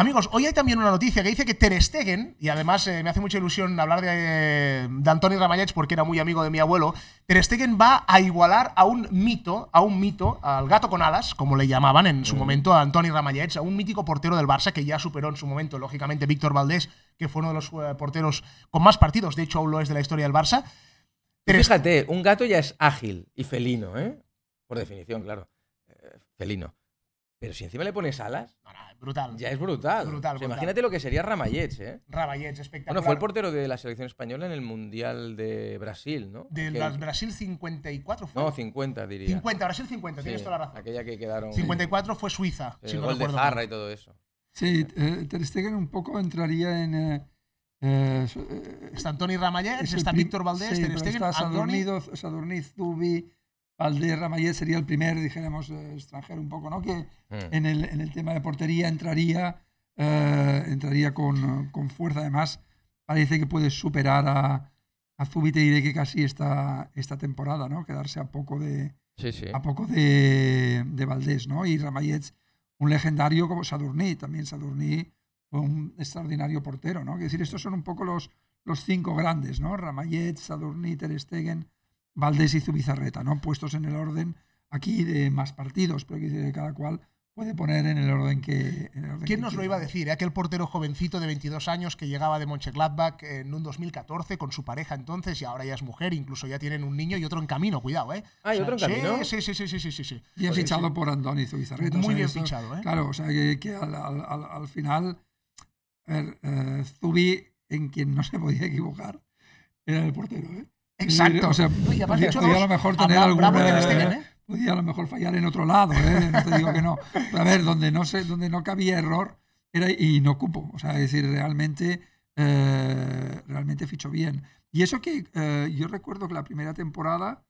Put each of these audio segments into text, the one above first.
Amigos, hoy hay también una noticia que dice que Ter Stegen, y además eh, me hace mucha ilusión hablar de, Antonio Antoni porque era muy amigo de mi abuelo, Ter Stegen va a igualar a un mito, a un mito, al gato con alas, como le llamaban en su mm. momento a Antonio Ramallets, a un mítico portero del Barça que ya superó en su momento, lógicamente, Víctor Valdés, que fue uno de los eh, porteros con más partidos, de hecho aún lo es de la historia del Barça. Fíjate, un gato ya es ágil y felino, ¿eh? Por definición, claro. Eh, felino. Pero si encima le pones alas. brutal. Ya es brutal. Imagínate lo que sería Ramayets, ¿eh? Ramayets, espectacular. Bueno, fue el portero de la selección española en el Mundial de Brasil, ¿no? De Brasil 54 fue. No, 50 diría. 50, Brasil 50, tienes toda la razón. Aquella que quedaron. 54 fue Suiza. Sí, el gol de y todo eso. Sí, eh, Ter Stegen un poco entraría en. Eh, eh, está Antoni Ramayets, está Víctor Valdés, Ter Stegen, está Dubi. Valdés Ramayet sería el primer, dijéramos, eh, extranjero un poco, ¿no? Que hmm. en, el, tema de portería entraría, eh, entraría con, fuerza. Además, parece que puede superar a, a y de que casi esta, esta temporada, ¿no? Quedarse a poco de, A poco de, Valdés, ¿no? Y Ramayet, un legendario como Sadurní, también Sadurní un extraordinario portero, ¿no? Es decir, estos son un poco los, los cinco grandes, ¿no? Ramayet, Sadurní, Ter Stegen, Valdés y Zubizarreta, ¿no? Puestos en el orden aquí de más partidos, pero cada cual puede poner en el orden que... ¿Quién nos lo iba a decir? Eh? Aquel portero jovencito de 22 años que llegaba de Mönchengladbach en un 2014 con su pareja entonces y ahora ya es mujer, incluso ya tienen un niño y otro en camino, cuidado, ¿eh? Ah, y otro en camino. Sí, sí, sí, sí, sí, sí. Bien fichado por Andoni Zubizarreta. Muy bien fichado, ¿eh? Claro, o sea, que, al, final, a ver, eh, Zubi, en quien no se podía equivocar, era el portero, ¿eh? Exacto. o sea, podía, a lo mejor tener este ¿eh? podía a lo mejor fallar en otro lado, ¿eh? no te digo que no. Pero a ver, donde no, sé donde no cabía error era cupo, O sea, es decir, realmente, eh, realmente fichó bien. Y eso que eh, yo recuerdo que la primera temporada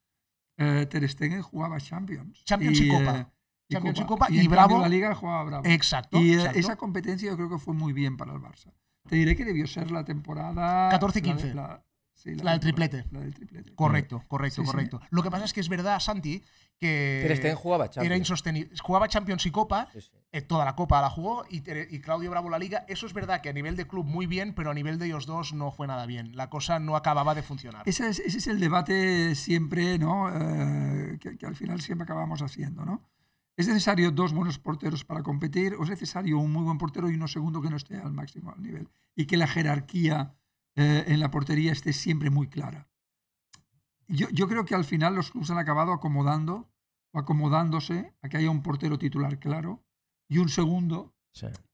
Ter Stegen jugaba Champions. Champions y, Copa. Champions y, Copa, y Bravo. La Liga jugaba Bravo. Exacto. Y esa competencia yo creo que fue muy bien para el Barça. Te diré que debió ser la temporada... 14-15 la, del triplete. Correcto, correcto, correcto. Lo que pasa es que es verdad, Santi, que. jugaba Era insostenible. Jugaba Champions y Copa, eh, toda la Copa la jugó, y, Claudio Bravo la Liga. Eso es verdad que a nivel de club muy bien, pero a nivel de ellos dos no fue nada bien. La cosa no acababa de funcionar. Ese es, el debate siempre, ¿no? Eh, que, al final siempre acabamos haciendo, ¿no? ¿Es necesario dos buenos porteros para competir o es necesario un muy buen portero y uno segundo que no esté al máximo nivel? Y que la jerarquía eh, en la portería esté siempre muy clara. Yo, creo que al final los clubes han acabado acomodando o acomodándose a que haya un portero titular claro y un segundo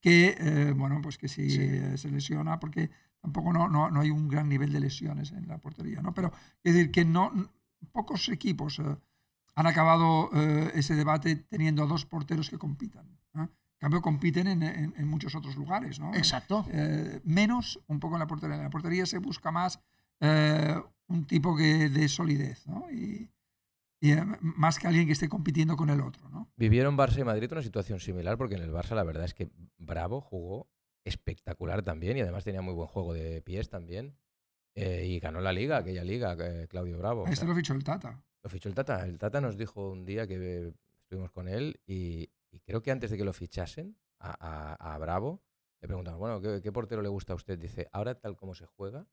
que, eh, bueno, pues que si eh, se lesiona, porque tampoco no, no, hay un gran nivel de lesiones en la portería, ¿no? Pero es decir, que no, pocos equipos han acabado ese debate teniendo a dos porteros que compitan. En cambio, compiten en, muchos otros lugares, ¿no? Exacto. Eh, menos un poco en la portería. En la portería se busca más eh, un tipo de solidez, ¿no? Y, eh, más que alguien que esté compitiendo con el otro, ¿no? Vivieron Barça y Madrid una situación similar, porque en el Barça la verdad es que Bravo jugó espectacular también y además tenía muy buen juego de pies también. y ganó la liga, aquella liga, Claudio Bravo. Esto lo fichó el Tata. Lo fichó el Tata. El Tata nos dijo un día que estuvimos con él y, y creo que antes de que lo fichasen a, Bravo, le preguntaron, bueno, ¿qué, portero le gusta a usted? Dice, ahora tal como se juega,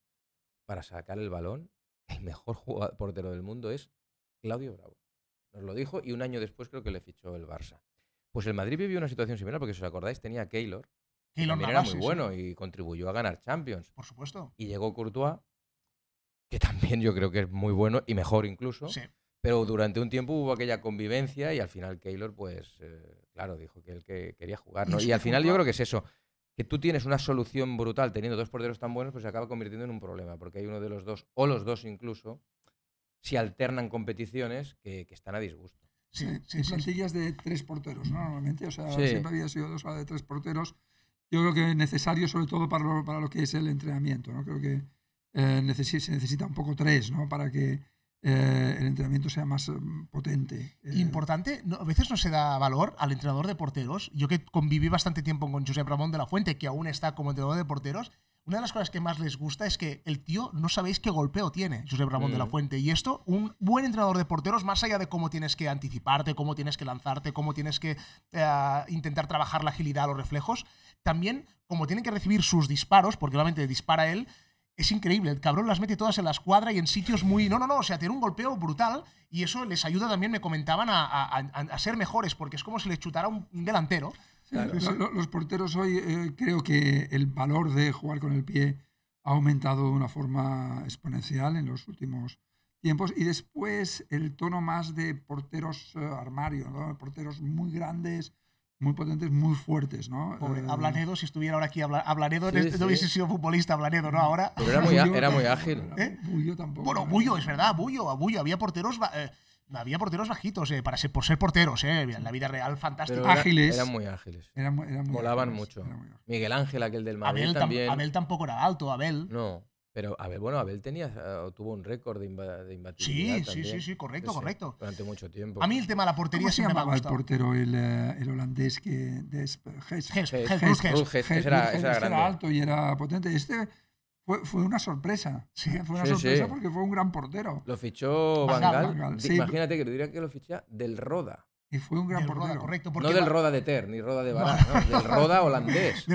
para sacar el balón, el mejor portero del mundo es Claudio Bravo. Nos lo dijo y un año después creo que le fichó el Barça. Pues el Madrid vivió una situación similar, porque si os acordáis, tenía a Keylor, que era muy bueno y contribuyó a ganar Champions. Por supuesto. Y llegó Courtois, que también yo creo que es muy bueno y mejor incluso. Sí. Pero durante un tiempo hubo aquella convivencia y al final Keylor, pues, eh, claro, dijo que él que quería jugar. Y al final yo creo que es eso, que tú tienes una solución brutal teniendo dos porteros tan buenos, pues se acaba convirtiendo en un problema, porque hay uno de los dos, o los dos incluso, si alternan competiciones que, están a disgusto. Sí, sí, plantillas de tres porteros, Normalmente, o sea, siempre había sido dos de tres porteros. Yo creo que es necesario, sobre todo para lo, que es el entrenamiento, ¿no? Creo que eh, se necesita un poco tres, ¿no? Para que eh, el entrenamiento sea más eh, potente. Eh. Importante, a veces no se da valor al entrenador de porteros. Yo que conviví bastante tiempo con Josep Ramón de la Fuente, que aún está como entrenador de porteros, una de las cosas que más les gusta es que el tío no sabéis qué golpeo tiene, Josep Ramón de la Fuente. Y esto, un buen entrenador de porteros, más allá de cómo tienes que anticiparte, cómo tienes que lanzarte, cómo tienes que intentar trabajar la agilidad, los reflejos, también como tienen que recibir sus disparos, porque obviamente dispara él, es increíble. El cabrón las mete todas en la escuadra y en sitios muy. No, no, no. O sea, tiene un golpeo brutal y eso les ayuda también, me comentaban, a, ser mejores, porque es como si le chutara un, delantero. Los, porteros hoy eh, creo que el valor de jugar con el pie ha aumentado de una forma exponencial en los últimos tiempos. Y después el tono más de porteros armarios, eh, armario, porteros muy grandes, muy potentes, muy fuertes, ¿no? Pobre, eh, si estuviera ahora aquí, hablanedo no este hubiese sido futbolista, Hablanedo ¿no? Mm. Ahora. Pero era muy, ágil. ¿Eh? tampoco. Bueno, ¿eh? Bullo, es verdad, Bullo, Había porteros. Eh, había porteros bajitos, para por ser porteros, eh, en la vida real, fantásticos ágiles. Eran muy ágiles. Eran, Molaban mucho. Miguel Ángel, aquel del Madrid también. Abel tampoco era alto, Abel. No. Pero Abel, bueno, Abel tenía, ah, tuvo un récord de, invasión. de Sí, sí, sí, sí, correcto, correcto. Durante mucho tiempo. A mí el tema de la portería siempre se llamaba me ha gustado? el portero, el, eh, el holandés que de era, alto y era potente. Este fue, fue una sorpresa. Sí, fue una sorpresa porque fue un gran portero. Lo fichó Van Gaal. Van Gaal. Imagínate que diría que lo ficha del Roda. Y fue un gran correcto, no del Roda de Ter, ni Roda de Barra. del Roda holandés.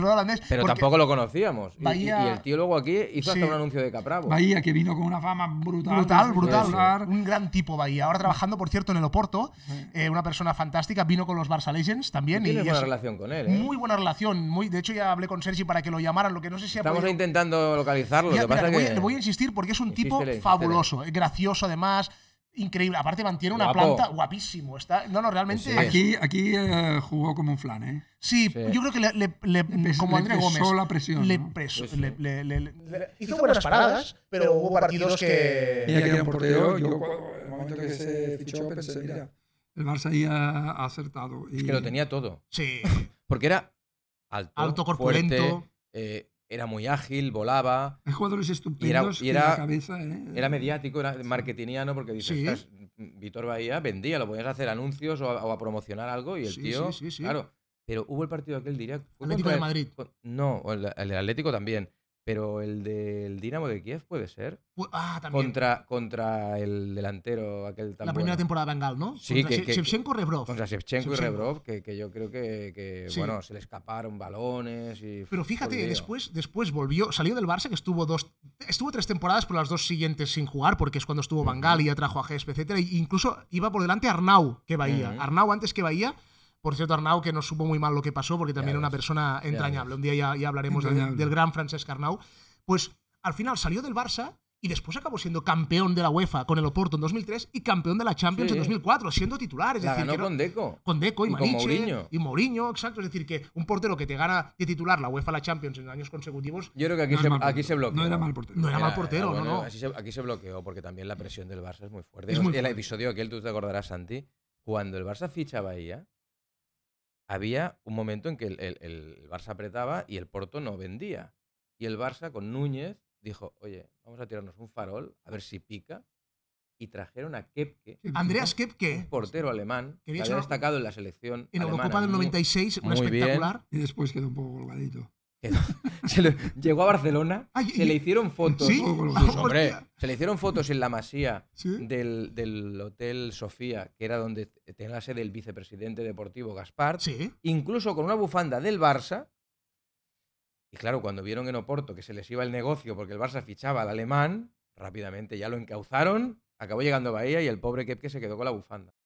Pero tampoco lo conocíamos. y, el tío luego aquí hizo hasta un anuncio de Capravo. Bahía, que vino con una fama brutal. Brutal, brutal. Un gran tipo Bahía. Ahora trabajando, por cierto, en el Oporto. Eh, una persona fantástica. Vino con los Barça Legends también. y y buena relación con él. ¿eh? Muy buena relación. Muy, de hecho, ya hablé con Sergi para que lo llamaran, lo que no sé si... Estamos intentando localizarlo. voy, a insistir porque es un tipo fabuloso, eh, gracioso además increíble. Aparte mantiene una planta guapísimo. Está, no, no, realmente... Aquí, aquí eh, jugó como un flan, ¿eh? Sí, yo creo que le, le, como Gómez. la presión. Le preso, hizo, buenas paradas, pero hubo partidos que... un el momento que se fichó, pensé, mira, el Barça ahí ha acertado. Es que lo tenía todo. Sí. Porque era alto, corpulento. Eh, era muy ágil, volaba. Hay jugadores estupendos ¿eh? era, mediático, era marketingiano, porque dices, Víctor Bahía vendía, lo podías hacer anuncios o a, promocionar algo y el tío. claro. Pero hubo el partido aquel, diría. Atlético de Madrid. No, el, el Atlético también pero el del Dinamo de Kiev puede ser. Ah, también. Contra, contra el delantero aquel tan La primera temporada de Bengal, ¿no? Sí, que, Shevchenko Rebrov. Contra Shevchenko, y Rebrov, que, yo creo que, bueno, se le escaparon balones y... Pero fíjate, después, después volvió, salió del Barça, que estuvo dos... Estuvo tres temporadas, pero las dos siguientes sin jugar, porque es cuando estuvo Bengal y atrajo a G etc. E incluso iba por delante Arnau, que Bahía. Arnau antes que Bahía por cierto, Arnau, que no supo muy mal lo que pasó, porque también era una persona entrañable. Un día ya, hablaremos del, gran Francesc Arnau. Pues al final salió del Barça y después acabó siendo campeón de la UEFA con el Oporto en 2003 y campeón de la Champions en 2004, siendo titular. Es con Deco. y, y Y exacto. Es decir, que un portero que te gana de titular la UEFA la Champions en años consecutivos. Yo creo que aquí, se, bloqueó. No era mal portero. No era, mal portero, no, Aquí se bloqueó porque también la presión del Barça es muy fuerte. Es el episodio aquel, tú te acordarás, Santi, cuando el Barça fichaba a había un momento en que el, el, Barça apretaba y el Porto no vendía. Y el Barça con Núñez dijo, oye, vamos a tirarnos un farol, a ver si pica. Y trajeron a Kepke. Andreas Kepke. portero alemán que había destacado en la selección. En alemana, en del 96, muy, un espectacular. Y después quedó un poco colgadito. llegó a Barcelona, ah, se le hicieron fotos. se le hicieron fotos en la masía del, Hotel Sofía, que era donde tenía la sede el vicepresidente deportivo Gaspar, incluso con una bufanda del Barça. Y claro, cuando vieron en Oporto que se les iba el negocio porque el Barça fichaba al alemán, rápidamente ya lo encauzaron, acabó llegando a Bahía y el pobre Kepke se quedó con la bufanda.